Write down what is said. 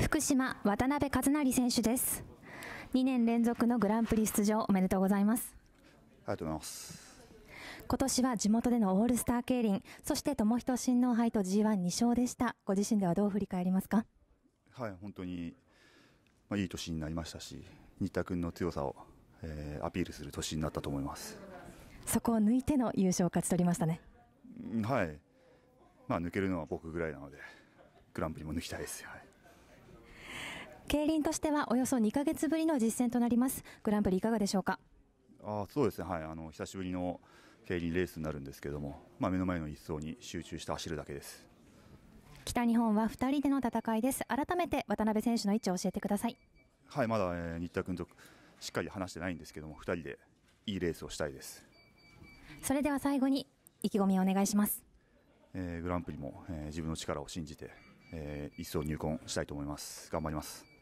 福島渡辺和成選手です2年連続のグランプリ出場おめでとうございますありがとうございます今年は地元でのオールスター競輪そして友人親王杯と G12 勝でしたご自身ではどう振り返りますかはい本当にまあ、いい年になりましたし新田君の強さを、えー、アピールする年になったと思いますそこを抜いての優勝を勝ち取りましたね、うん、はい、まあ、抜けるのは僕ぐらいなのでグランプリも抜きたいです、はい競輪としてはおよそ2か月ぶりの実戦となります。グランプリいかがでしょうか。あそうですね、はい、あの久しぶりの競輪レースになるんですけれども、まあ、目の前の一走に集中して走るだけです北日本は2人での戦いです、改めて渡辺選手の位置を教えてください。はいまだ、えー、新田君としっかり話してないんですけども、2人でいいレースをしたいです。それでは最後に意気込みをお願いします。えー、グランプリも、えー、自分の力を信じて、えー、一層入魂したいと思います。頑張ります。